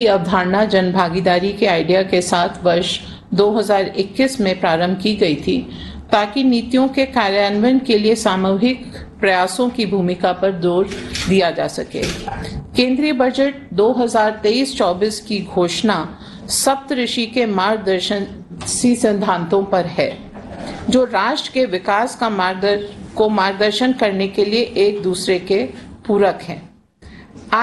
की अवधारणा जनभागीदारी के आइडिया के साथ वर्ष 2021 में प्रारंभ की गई थी ताकि नीतियों के कार्यान्वयन के लिए सामूहिक प्रयासों की भूमिका पर जोर दिया जा सके केंद्रीय बजट 2023-24 की घोषणा सप्तऋषि के मार्गदर्शन सिद्धांतों पर है जो राष्ट्र के विकास का मार्गदर्शन को मार्गदर्शन करने के लिए एक दूसरे के पूरक हैं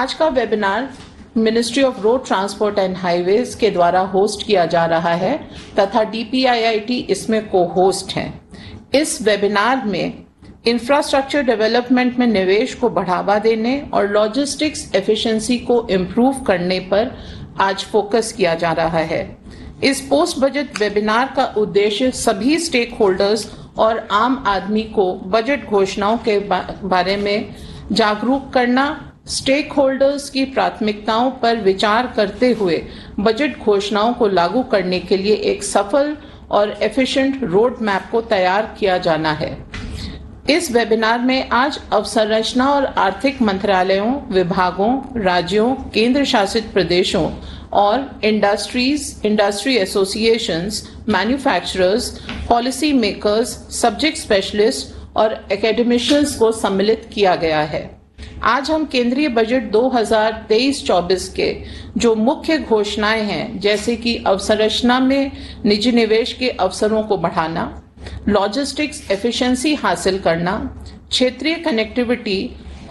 आज का webinar ministry of road transport and highways के द्वारा होस्ट किया जा रहा है तथा डीपीआईआईटी इसमें को होस्ट है इस वेबिनार में इंफ्रास्ट्रक्चर डेवलपमेंट में निवेश को बढ़ावा देने और लॉजिस्टिक्स एफिशिएंसी को इम्प्रूव करने पर आज फोकस किया जा रहा है इस पोस्ट बजट वेबिनार का उद्देश्य सभी स्टेक होल्डर्स और आम आदमी को बजट घोषणाओं के बारे में जागरूक करना स्टेक होल्डर्स की प्राथमिकताओं पर विचार करते हुए बजट घोषणाओं को लागू करने के लिए एक सफल और एफिशिएंट रोड मैप को तैयार किया जाना है इस वेबिनार में आज अवसंरचना और आर्थिक मंत्रालयों विभागों राज्यों केंद्र शासित प्रदेशों और industries industry associations manufacturers policy makers subject specialist और एकेडमिशियंस को सम्मिलित किया गया है आज हम केंद्रीय बजट 2023-24 के जो मुख्य घोषणाएं हैं जैसे कि अवसंरचना में निजी निवेश के अवसरों को बढ़ाना लॉजिस्टिक्स एफिशिएंसी हासिल करना क्षेत्रीय कनेक्टिविटी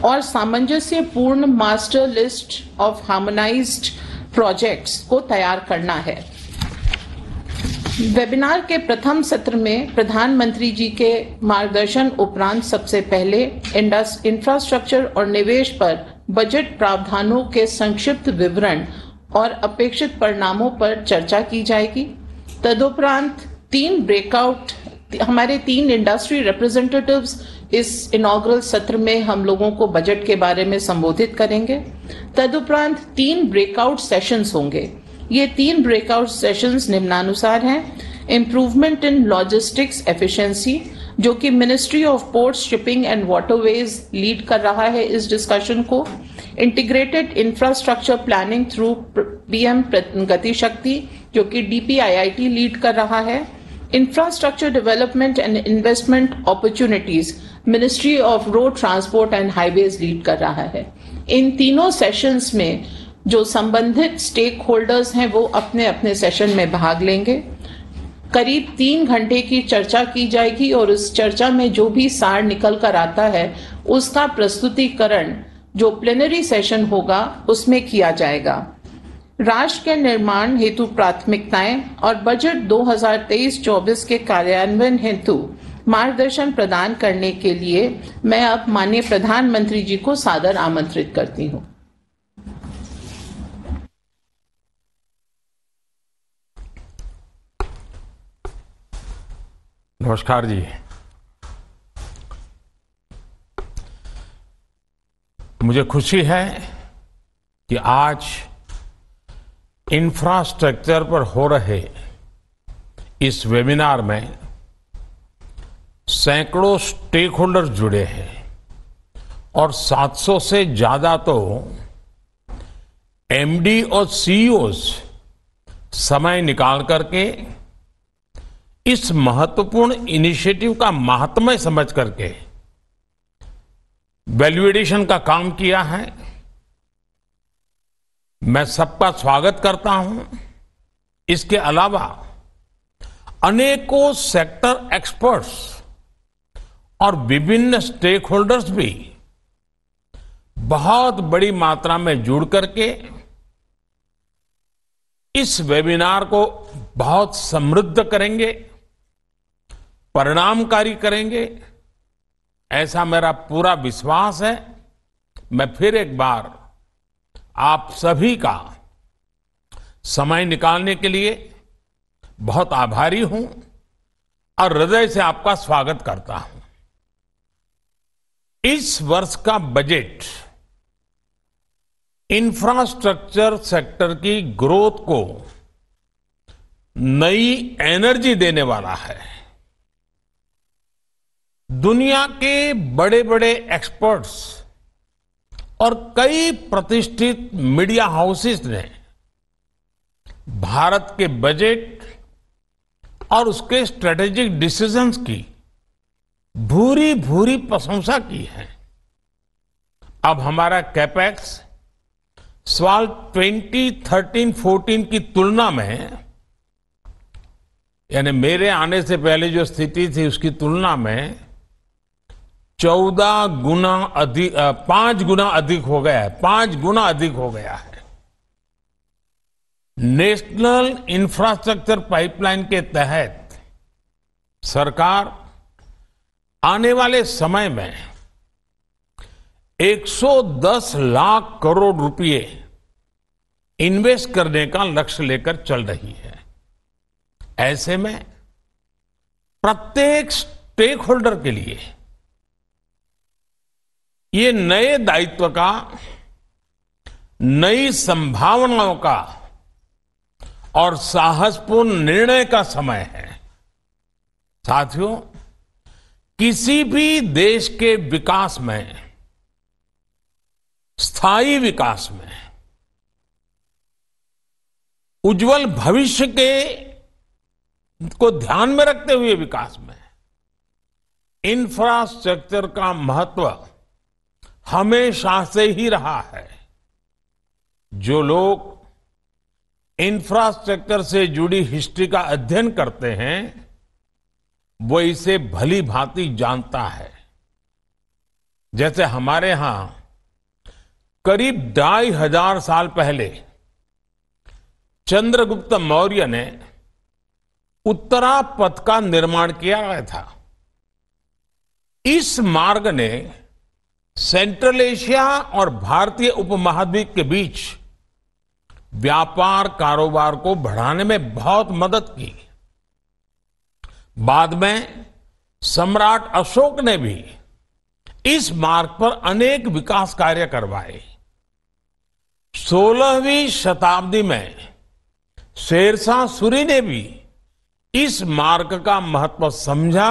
और सामंजस्य पूर्ण master list of harmonised projects को तैयार करना है वेबिनार के प्रथम सत्र में प्रधानमंत्री जी के मार्गदर्शन उपरांत सबसे पहले इंफ्रास्ट्रक्चर और निवेश पर बजट प्रावधानों के संक्षिप्त विवरण और अपेक्षित परिणामों पर चर्चा की जाएगी तदुपरांत तीन ब्रेकआउट हमारे तीन इंडस्ट्री रिप्रेजेंटेटिव्स इस इनाग्रल सत्र में हम लोगों को बजट के बारे में संबोधित करेंगे तदुपरांत तीन ब्रेकआउट सेशंस होंगे ये तीन ब्रेकआउट सेशंस निम्नानुसार हैं इम्प्रूवमेंट इन लॉजिस्टिक्स एफिशिएंसी जो कि ministry of port shipping and waterways lead कर रहा है इस डिस्कशन को integrated infrastructure planning through PM Gati Shakti जो कि डीपीआईआईटी लीड कर रहा है infrastructure development and investment opportunities ministry of road transport and highways lead कर रहा है इन तीनों सेशंस में जो संबंधित स्टेक होल्डर्स हैं वो अपने अपने सेशन में भाग लेंगे करीब तीन घंटे की चर्चा की जाएगी और उस चर्चा में जो भी सार निकल कर आता है उसका प्रस्तुतिकरण जो प्लेनरी सेशन होगा उसमें किया जाएगा राष्ट्र के निर्माण हेतु प्राथमिकताएं और बजट 2023-24 के कार्यान्वयन हेतु मार्गदर्शन प्रदान करने के लिए मैं अब माननीय प्रधानमंत्री जी को सादर आमंत्रित करती हूँ नमस्कार जी मुझे खुशी है कि आज इंफ्रास्ट्रक्चर पर हो रहे इस वेबिनार में सैकड़ों स्टेक होल्डर जुड़े हैं और 700 से ज्यादा तो एमडी और सीईओ e समय निकाल करके इस महत्वपूर्ण इनिशिएटिव का महात्म्य समझ करके वैल्यूएडेशन का काम किया है मैं सबका स्वागत करता हूं इसके अलावा अनेकों सेक्टर एक्सपर्ट्स और विभिन्न स्टेक होल्डर्स भी बहुत बड़ी मात्रा में जुड़ करके इस वेबिनार को बहुत समृद्ध करेंगे परिणामकारी करेंगे ऐसा मेरा पूरा विश्वास है मैं फिर एक बार आप सभी का समय निकालने के लिए बहुत आभारी हूं और हृदय से आपका स्वागत करता हूं इस वर्ष का बजट इंफ्रास्ट्रक्चर सेक्टर की ग्रोथ को नई एनर्जी देने वाला है दुनिया के बड़े बड़े एक्सपर्ट्स और कई प्रतिष्ठित मीडिया हाउसेस ने भारत के बजट और उसके स्ट्रेटेजिक डिसीजंस की भूरी भूरी प्रशंसा की है अब हमारा कैपेक्स साल 2013 14 की तुलना में यानी मेरे आने से पहले जो स्थिति थी उसकी तुलना में चौदह गुना अधिक पांच गुना अधिक हो गया है पांच गुना अधिक हो गया है नेशनल इंफ्रास्ट्रक्चर पाइपलाइन के तहत सरकार आने वाले समय में 110 लाख करोड़ रुपए इन्वेस्ट करने का लक्ष्य लेकर चल रही है ऐसे में प्रत्येक स्टेक होल्डर के लिए ये नए दायित्व का नई संभावनाओं का और साहसपूर्ण निर्णय का समय है साथियों किसी भी देश के विकास में स्थायी विकास में उज्जवल भविष्य के को ध्यान में रखते हुए विकास में इंफ्रास्ट्रक्चर का महत्व हमेशा से ही रहा है जो लोग इंफ्रास्ट्रक्चर से जुड़ी हिस्ट्री का अध्ययन करते हैं वो इसे भली भांति जानता है जैसे हमारे यहां करीब ढाई हजार साल पहले चंद्रगुप्त मौर्य ने उत्तरा पथ का निर्माण किया गया था इस मार्ग ने सेंट्रल एशिया और भारतीय उपमहाद्वीप के बीच व्यापार कारोबार को बढ़ाने में बहुत मदद की बाद में सम्राट अशोक ने भी इस मार्ग पर अनेक विकास कार्य करवाए 16वीं शताब्दी में शेरशाह सूरी ने भी इस मार्ग का महत्व समझा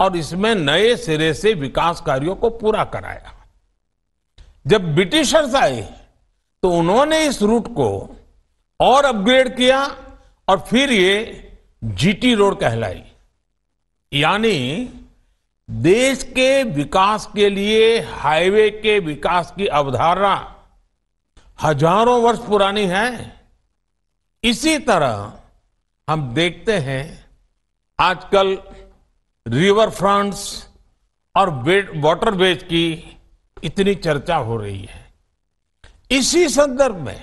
और इसमें नए सिरे से विकास कार्यों को पूरा कराया जब ब्रिटिशर्स आए तो उन्होंने इस रूट को और अपग्रेड किया और फिर ये जीटी रोड कहलाई यानी देश के विकास के लिए हाईवे के विकास की अवधारणा हजारों वर्ष पुरानी है इसी तरह हम देखते हैं आजकल रिवर फ्रंट्स और वाटर बेस की इतनी चर्चा हो रही है इसी संदर्भ में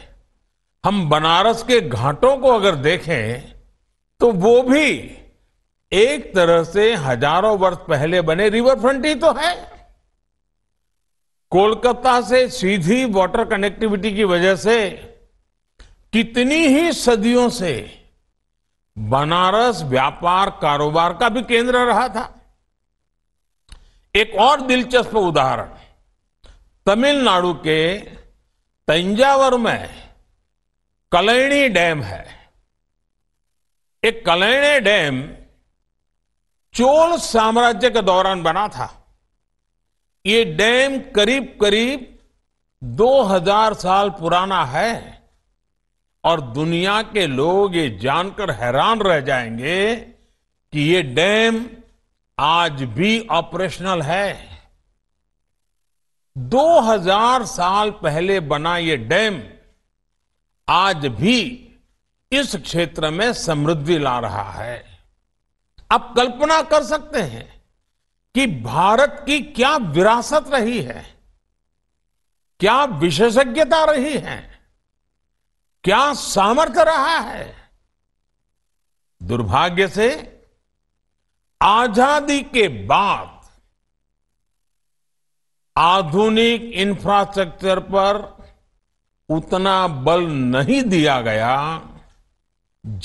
हम बनारस के घाटों को अगर देखें तो वो भी एक तरह से हजारों वर्ष पहले बने रिवर फ्रंट ही तो है कोलकाता से सीधी वाटर कनेक्टिविटी की वजह से कितनी ही सदियों से बनारस व्यापार कारोबार का भी केंद्र रहा था एक और दिलचस्प उदाहरण तमिलनाडु के तंजावर में कलैणी डैम है एक कलैणी डैम चोल साम्राज्य के दौरान बना था ये डैम करीब करीब 2000 साल पुराना है और दुनिया के लोग ये जानकर हैरान रह जाएंगे कि ये डैम आज भी ऑपरेशनल है 2000 साल पहले बना ये डैम आज भी इस क्षेत्र में समृद्धि ला रहा है आप कल्पना कर सकते हैं कि भारत की क्या विरासत रही है क्या विशेषज्ञता रही है क्या सामर्थ्य रहा है दुर्भाग्य से आजादी के बाद आधुनिक इंफ्रास्ट्रक्चर पर उतना बल नहीं दिया गया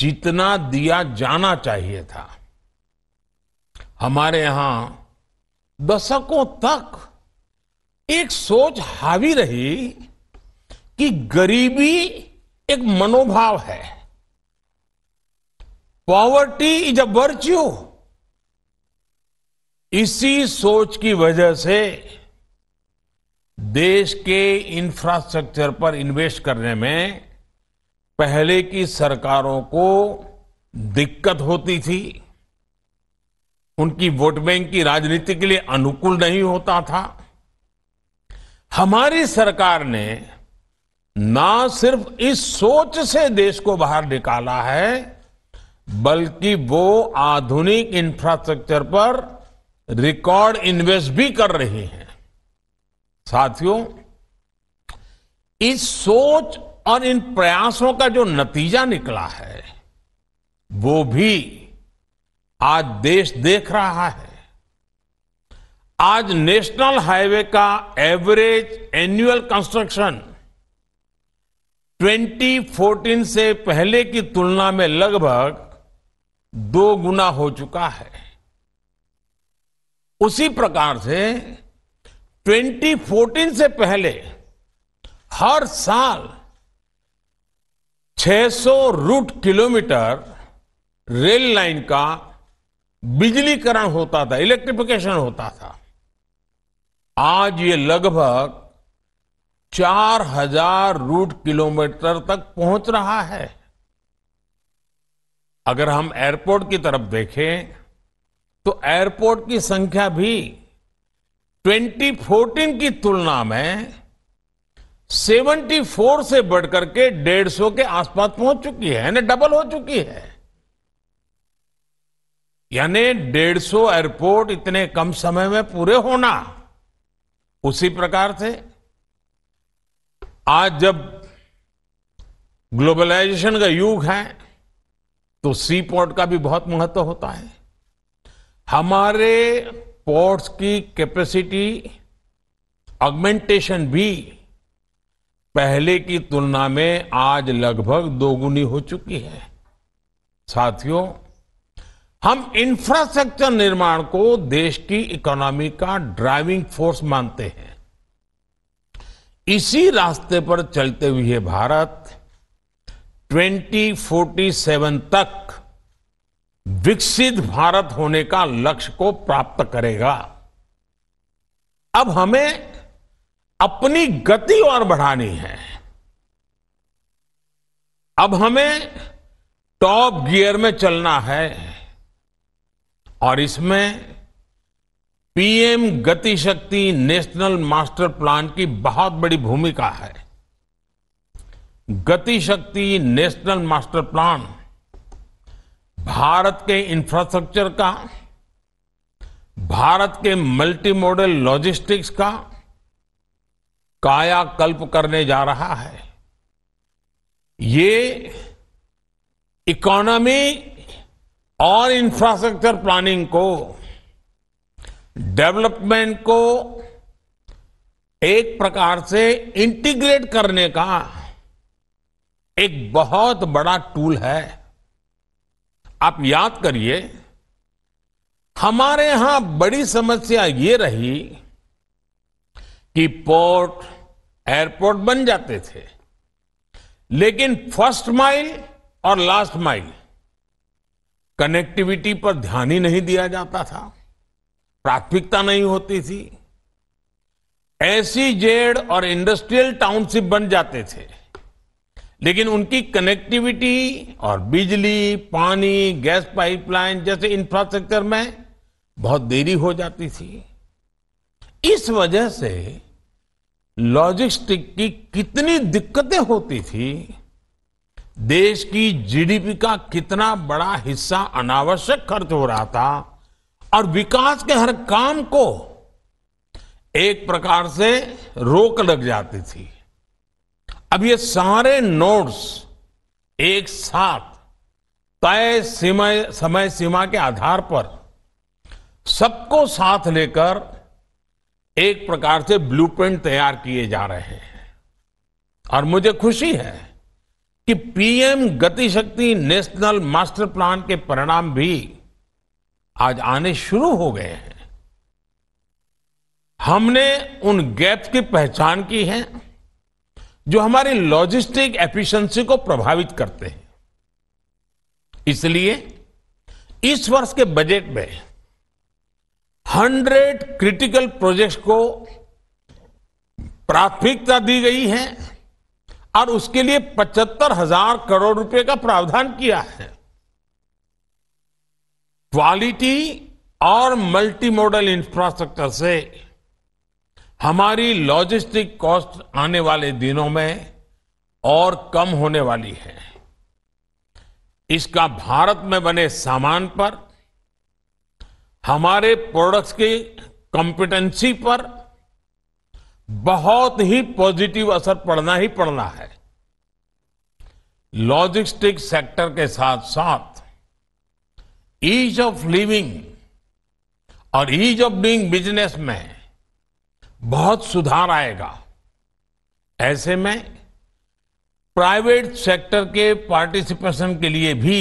जितना दिया जाना चाहिए था हमारे यहां दशकों तक एक सोच हावी रही कि गरीबी एक मनोभाव है पॉवर्टी इज अ वर्च्यू इसी सोच की वजह से देश के इंफ्रास्ट्रक्चर पर इन्वेस्ट करने में पहले की सरकारों को दिक्कत होती थी उनकी वोट बैंक की राजनीति के लिए अनुकूल नहीं होता था हमारी सरकार ने ना सिर्फ इस सोच से देश को बाहर निकाला है बल्कि वो आधुनिक इंफ्रास्ट्रक्चर पर रिकॉर्ड इन्वेस्ट भी कर रही है साथियों इस सोच और इन प्रयासों का जो नतीजा निकला है वो भी आज देश देख रहा है आज नेशनल हाईवे का एवरेज एनुअल कंस्ट्रक्शन 2014 से पहले की तुलना में लगभग दो गुना हो चुका है उसी प्रकार से 2014 से पहले हर साल 600 रूट किलोमीटर रेल लाइन का बिजलीकरण होता था इलेक्ट्रिफिकेशन होता था आज ये लगभग चार हजार रूट किलोमीटर तक पहुंच रहा है अगर हम एयरपोर्ट की तरफ देखें तो एयरपोर्ट की संख्या भी 2014 की तुलना में 74 से बढ़कर के 150 के आसपास पहुंच चुकी है यानी डबल हो चुकी है यानी 150 एयरपोर्ट इतने कम समय में पूरे होना उसी प्रकार से आज जब ग्लोबलाइजेशन का युग है तो सी पोर्ट का भी बहुत महत्व होता है हमारे पोर्ट्स की कैपेसिटी ऑगमेंटेशन भी पहले की तुलना में आज लगभग दोगुनी हो चुकी है साथियों हम इंफ्रास्ट्रक्चर निर्माण को देश की इकोनॉमी का ड्राइविंग फोर्स मानते हैं इसी रास्ते पर चलते हुए भारत 2047 तक विकसित भारत होने का लक्ष्य को प्राप्त करेगा अब हमें अपनी गति और बढ़ानी है अब हमें टॉप गियर में चलना है और इसमें PM Gatishakti national master plan की बहुत बड़ी भूमिका है Gatishakti national master plan Bharat के इंफ्रास्ट्रक्चर का भारत के मल्टी मॉडल लॉजिस्टिक्स का कायाकल्प करने जा रहा है ये इकोनॉमी और इंफ्रास्ट्रक्चर प्लानिंग को डेवलपमेंट को एक प्रकार से इंटीग्रेट करने का एक बहुत बड़ा टूल है आप याद करिए हमारे यहां बड़ी समस्या ये रही कि पोर्ट एयरपोर्ट बन जाते थे लेकिन फर्स्ट माइल और लास्ट माइल कनेक्टिविटी पर ध्यान ही नहीं दिया जाता था प्राथमिकता नहीं होती थी ऐसी जेड और इंडस्ट्रियल टाउनशिप बन जाते थे लेकिन उनकी कनेक्टिविटी और बिजली पानी गैस पाइपलाइन जैसे इंफ्रास्ट्रक्चर में बहुत देरी हो जाती थी इस वजह से लॉजिस्टिक की कितनी दिक्कतें होती थी देश की जीडीपी का कितना बड़ा हिस्सा अनावश्यक खर्च हो रहा था और विकास के हर काम को एक प्रकार से रोक लग जाती थी अब ये सारे नोट्स एक साथ तय समय समय सीमा के आधार पर सबको साथ लेकर एक प्रकार से ब्लूप्रिंट तैयार किए जा रहे हैं और मुझे खुशी है कि PM Gatishakti national master plan के परिणाम भी आज आने शुरू हो गए हैं हमने उन गैप की पहचान की है जो हमारी लॉजिस्टिक एफिशिएंसी को प्रभावित करते हैं इसलिए इस वर्ष के बजट में हंड्रेड क्रिटिकल प्रोजेक्ट्स को प्राथमिकता दी गई है और उसके लिए पचहत्तर हजार करोड़ रुपए का प्रावधान किया है क्वालिटी और मल्टी मॉडल इंफ्रास्ट्रक्चर से हमारी लॉजिस्टिक कॉस्ट आने वाले दिनों में और कम होने वाली है इसका भारत में बने सामान पर हमारे प्रोडक्ट्स की कॉम्पिटेंसी पर बहुत ही पॉजिटिव असर पड़ना ही पड़ना है लॉजिस्टिक सेक्टर के साथ साथ ईज ऑफ लिविंग और ईज ऑफ डूइंग बिजनेस में बहुत सुधार आएगा ऐसे में प्राइवेट सेक्टर के पार्टिसिपेशन के लिए भी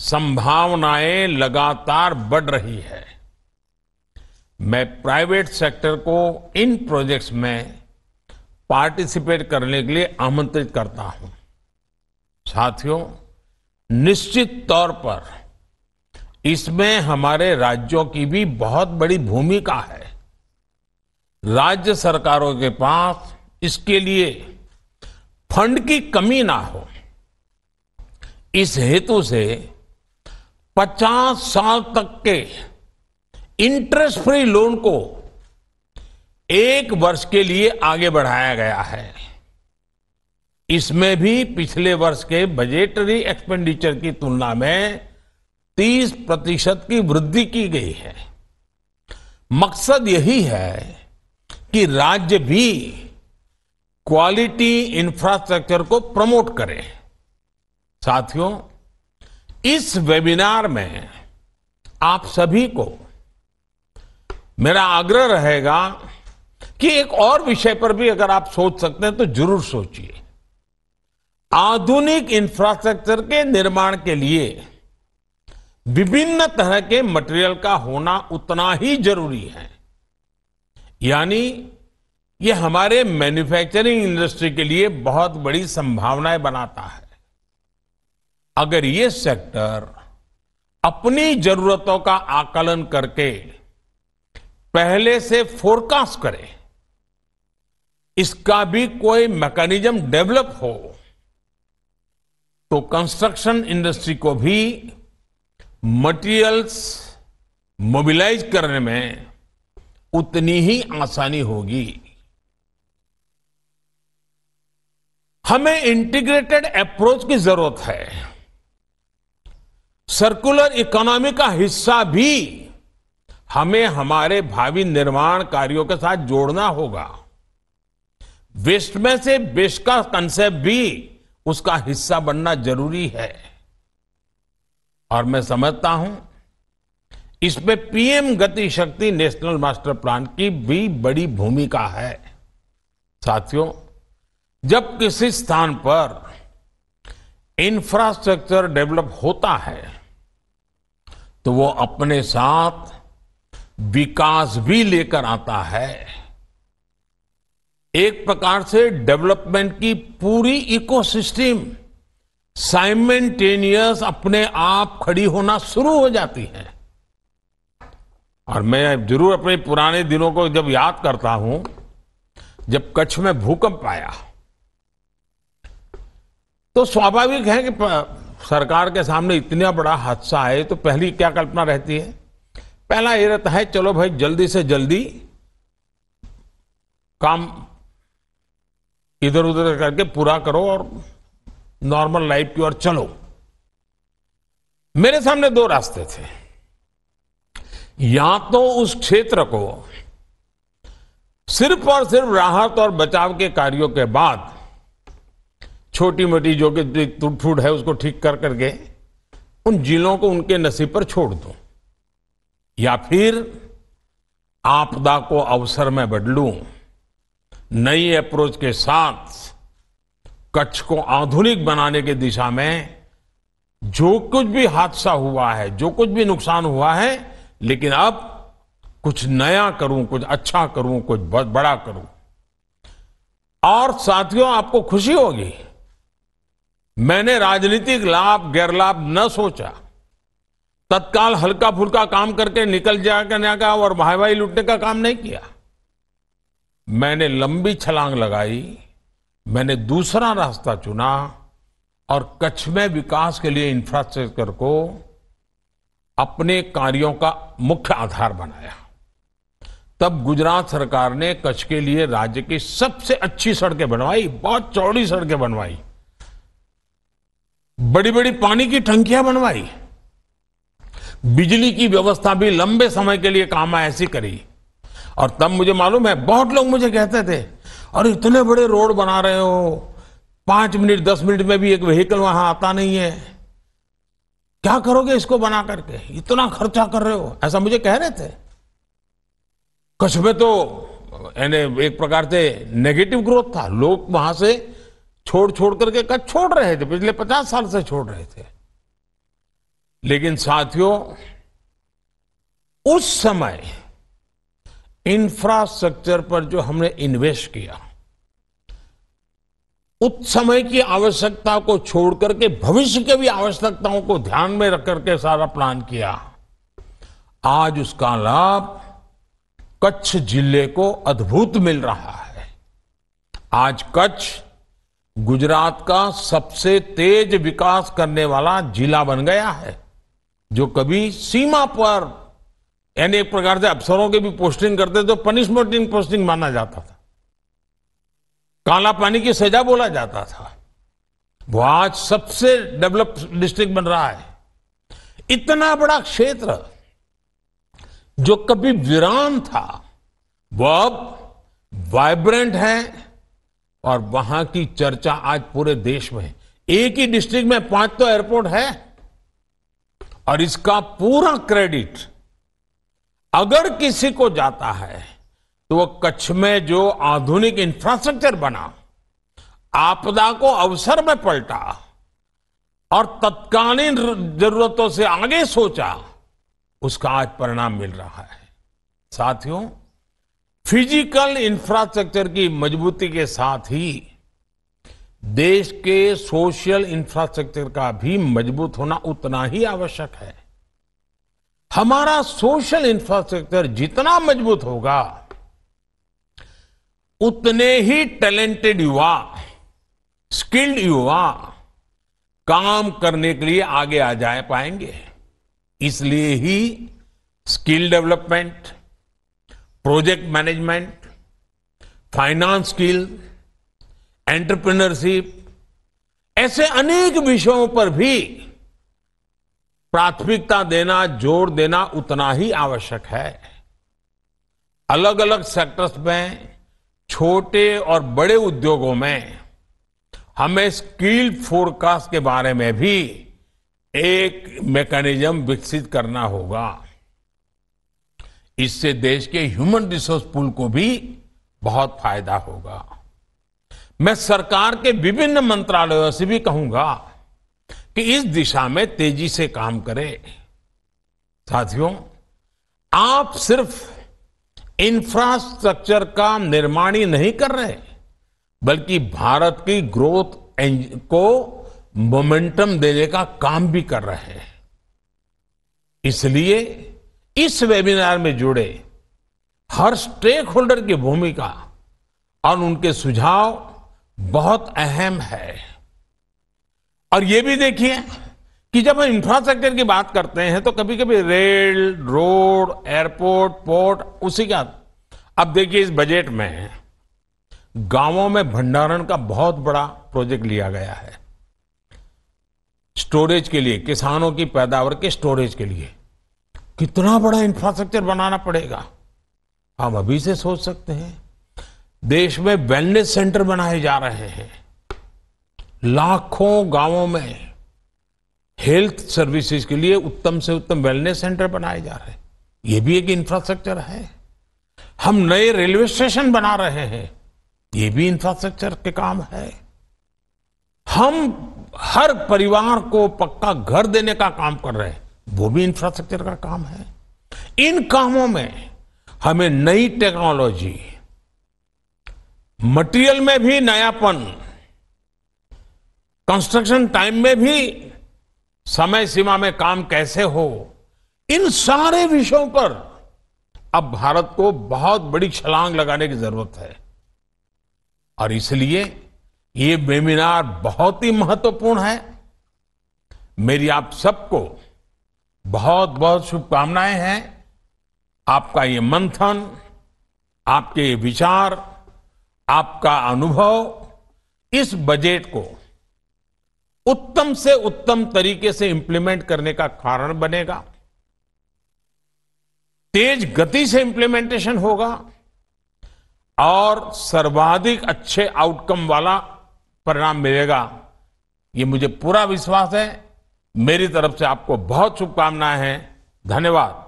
संभावनाएं लगातार बढ़ रही है मैं प्राइवेट सेक्टर को इन प्रोजेक्ट्स में पार्टिसिपेट करने के लिए आमंत्रित करता हूं साथियों निश्चित तौर पर इसमें हमारे राज्यों की भी बहुत बड़ी भूमिका है राज्य सरकारों के पास इसके लिए फंड की कमी ना हो इस हेतु से 50 साल तक के इंटरेस्ट फ्री लोन को एक वर्ष के लिए आगे बढ़ाया गया है इसमें भी पिछले वर्ष के बजेटरी एक्सपेंडिचर की तुलना में 30 प्रतिशत की वृद्धि की गई है मकसद यही है कि राज्य भी क्वालिटी इंफ्रास्ट्रक्चर को प्रमोट करे साथियों इस वेबिनार में आप सभी को मेरा आग्रह रहेगा कि एक और विषय पर भी अगर आप सोच सकते हैं तो जरूर सोचिए आधुनिक इंफ्रास्ट्रक्चर के निर्माण के लिए विभिन्न तरह के मटेरियल का होना उतना ही जरूरी है यानी ये हमारे मैन्युफैक्चरिंग इंडस्ट्री के लिए बहुत बड़ी संभावनाएं बनाता है अगर ये सेक्टर अपनी जरूरतों का आकलन करके पहले से फोरकास्ट करे इसका भी कोई मैकेनिज्म डेवलप हो तो कंस्ट्रक्शन इंडस्ट्री को भी मटेरियल्स मोबिलाइज करने में उतनी ही आसानी होगी हमें इंटीग्रेटेड अप्रोच की जरूरत है सर्कुलर इकोनॉमी का हिस्सा भी हमें हमारे भावी निर्माण कार्यों के साथ जोड़ना होगा वेस्ट में से बेस्ट का कंसेप्ट भी उसका हिस्सा बनना जरूरी है और मैं समझता हूं इसमें पीएम गति शक्ति नेशनल मास्टर प्लान की भी बड़ी भूमिका है साथियों जब किसी स्थान पर इंफ्रास्ट्रक्चर डेवलप होता है तो वो अपने साथ विकास भी लेकर आता है एक प्रकार से डेवलपमेंट की पूरी इकोसिस्टम साइमेंटेनियस अपने आप खड़ी होना शुरू हो जाती है और मैं जरूर अपने पुराने दिनों को जब याद करता हूं जब कच्छ में भूकंप आया तो स्वाभाविक है कि सरकार के सामने इतना बड़ा हादसा है तो पहली क्या कल्पना रहती है पहला ये रहता है चलो भाई जल्दी से जल्दी काम इधर उधर करके पूरा करो और नॉर्मल लाइफ की ओर चलो मेरे सामने दो रास्ते थे या तो उस क्षेत्र को सिर्फ और सिर्फ राहत और बचाव के कार्यों के बाद छोटी मोटी जो कि टूट फूट है उसको ठीक कर करके उन जिलों को उनके नसीब पर छोड़ दो या फिर आपदा को अवसर में बदलूं नई अप्रोच के साथ कच्छ को आधुनिक बनाने की दिशा में जो कुछ भी हादसा हुआ है जो कुछ भी नुकसान हुआ है लेकिन अब कुछ नया करूं कुछ अच्छा करूं कुछ बहुत बड़ा करूं और साथियों आपको खुशी होगी मैंने राजनीतिक लाभ गैर लाभ न सोचा तत्काल हल्का फुल्का काम करके निकल जाकर और भाई भाई लूटने का काम नहीं किया मैंने लंबी छलांग लगाई मैंने दूसरा रास्ता चुना और कच्छ में विकास के लिए इंफ्रास्ट्रक्चर को अपने कार्यों का मुख्य आधार बनाया तब गुजरात सरकार ने कच्छ के लिए राज्य की सबसे अच्छी सड़कें बनवाई बहुत चौड़ी सड़कें बनवाई बड़ी बड़ी पानी की टंकियां बनवाई बिजली की व्यवस्था भी लंबे समय के लिए काम ऐसी करी और तब मुझे मालूम है बहुत लोग मुझे कहते थे और इतने बड़े रोड बना रहे हो पांच मिनट दस मिनट में भी एक व्हीकल वहां आता नहीं है क्या करोगे इसको बना करके इतना खर्चा कर रहे हो ऐसा मुझे कह रहे थे कच्छ में तो एक प्रकार से नेगेटिव ग्रोथ था लोग वहां से छोड़ छोड़ करके कच्छ छोड़ रहे थे पिछले पचास साल से छोड़ रहे थे लेकिन साथियों उस समय इंफ्रास्ट्रक्चर पर जो हमने इन्वेस्ट किया उस समय की आवश्यकता को छोड़ करके भविष्य के भी आवश्यकताओं को ध्यान में रख करके सारा प्लान किया आज उसका लाभ कच्छ जिले को अद्भुत मिल रहा है आज कच्छ गुजरात का सबसे तेज विकास करने वाला जिला बन गया है जो कभी सीमा पर यानी एक प्रकार से अफसरों की भी पोस्टिंग करते तो पनिशमेंट पोस्टिंग माना जाता था काला पानी की सजा बोला जाता था वो आज सबसे डेवलप डिस्ट्रिक्ट बन रहा है इतना बड़ा क्षेत्र जो कभी वीरान था वो अब वाइब्रेंट है और वहां की चर्चा आज पूरे देश में एक ही डिस्ट्रिक्ट में पांच तो एयरपोर्ट है और इसका पूरा क्रेडिट अगर किसी को जाता है तो वह कच्छ में जो आधुनिक इंफ्रास्ट्रक्चर बना आपदा को अवसर में पलटा और तत्कालीन जरूरतों से आगे सोचा उसका आज परिणाम मिल रहा है साथियों फिजिकल इंफ्रास्ट्रक्चर की मजबूती के साथ ही देश के सोशल इंफ्रास्ट्रक्चर का भी मजबूत होना उतना ही आवश्यक है हमारा सोशल इंफ्रास्ट्रक्चर जितना मजबूत होगा उतने ही टैलेंटेड युवा स्किल्ड युवा काम करने के लिए आगे आ जा पाएंगे इसलिए ही skill development project management finance skill entrepreneurship ऐसे अनेक विषयों पर भी प्राथमिकता देना जोर देना उतना ही आवश्यक है अलग अलग सेक्टर्स में छोटे और बड़े उद्योगों में हमें स्किल फोरकास्ट के बारे में भी एक मैकेनिज्म विकसित करना होगा इससे देश के ह्यूमन रिसोर्स पूल को भी बहुत फायदा होगा मैं सरकार के विभिन्न मंत्रालयों से भी कहूंगा कि इस दिशा में तेजी से काम करें साथियों आप सिर्फ इंफ्रास्ट्रक्चर का निर्माण ही नहीं कर रहे बल्कि भारत की ग्रोथ को मोमेंटम देने का काम भी कर रहे हैं इसलिए इस वेबिनार में जुड़े हर स्टेक होल्डर की भूमिका और उनके सुझाव बहुत अहम है और ये भी देखिए कि जब हम इंफ्रास्ट्रक्चर की बात करते हैं तो कभी कभी रेल रोड एयरपोर्ट पोर्ट उसी का अब देखिए इस बजट में गांवों में भंडारण का बहुत बड़ा प्रोजेक्ट लिया गया है स्टोरेज के लिए किसानों की पैदावार के स्टोरेज के लिए कितना बड़ा इंफ्रास्ट्रक्चर बनाना पड़ेगा हम अभी से सोच सकते हैं देश में वेलनेस सेंटर बनाए जा रहे हैं लाखों गांवों में हेल्थ सर्विसेज के लिए उत्तम से उत्तम वेलनेस सेंटर बनाए जा रहे हैं ये भी एक इंफ्रास्ट्रक्चर है हम नए रेलवे स्टेशन बना रहे हैं ये भी इंफ्रास्ट्रक्चर के काम है हम हर परिवार को पक्का घर देने का काम कर रहे हैं वो भी इंफ्रास्ट्रक्चर का काम है इन कामों में हमें नई टेक्नोलॉजी मटेरियल में भी नयापन कंस्ट्रक्शन टाइम में भी समय सीमा में काम कैसे हो इन सारे विषयों पर अब भारत को बहुत बड़ी छलांग लगाने की जरूरत है और इसलिए ये वेबिनार बहुत ही महत्वपूर्ण है मेरी आप सबको बहुत बहुत शुभकामनाएं हैं आपका ये मंथन आपके ये विचार आपका अनुभव इस बजट को उत्तम से उत्तम तरीके से इंप्लीमेंट करने का कारण बनेगा तेज गति से इंप्लीमेंटेशन होगा और सर्वाधिक अच्छे आउटकम वाला परिणाम मिलेगा ये मुझे पूरा विश्वास है मेरी तरफ से आपको बहुत शुभकामनाएं हैं धन्यवाद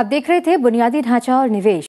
आप देख रहे थे बुनियादी ढांचा और निवेश